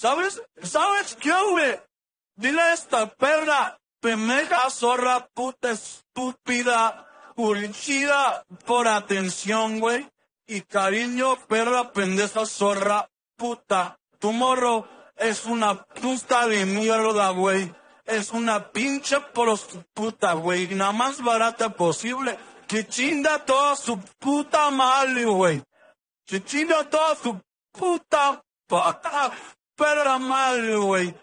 ¿Sabes? ¿Sabes qué, güey? Dile esta perra, pendeja, zorra, puta, estúpida, urchida por atención, güey. Y cariño, perra, pendeja, zorra, puta. Tu morro es una puta de mierda, güey. Es una pinche prostituta, güey. La más barata posible. Que chinda toda su puta madre, güey. Que chinda toda su puta pata pero la madre, güey.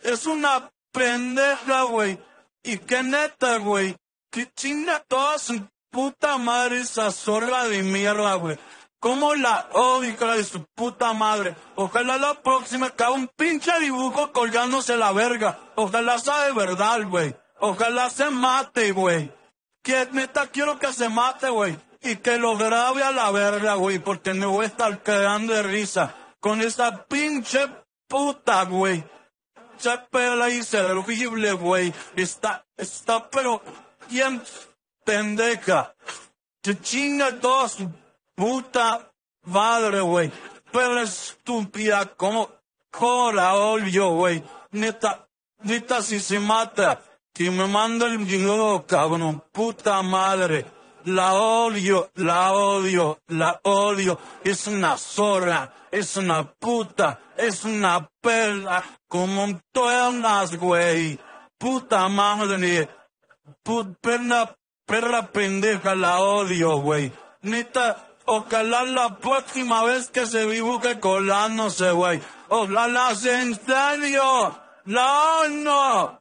Es una pendeja, güey. Y qué neta, güey. Que chinga toda su puta madre esa zorra de mierda, güey. Como la ódica de su puta madre. Ojalá la próxima que un pinche dibujo colgándose la verga. Ojalá sea de verdad, güey. Ojalá se mate, güey. Que neta quiero que se mate, güey. Y que lo grabe a la verga, güey. Porque me voy a estar quedando de risa con esa pinche puta, güey. Ya pela y güey. Está, está, pero bien pendeja. Te chinga dos, puta madre, güey. Pero estúpida, como, como la güey. Neta, neta si se mata. Que me manda el dinero, cabrón, puta madre la odio, la odio, la odio. Es una zorra, es una puta, es una perla, como unas güey. Puta madre, Put, perra, perra pendeja, la odio, güey. Neta, ojalá la próxima vez que se dibuque colándose, güey. Ojalá se en serio, la odio.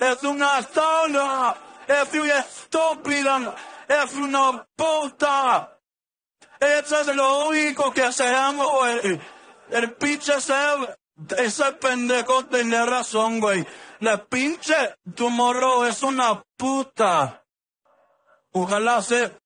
Es una zorra, es una estúpida es una puta. Eso es lo único que hacemos, güey. El, pinche ese, ese pendejo tiene razón, güey. La pinche morro es una puta. Ojalá se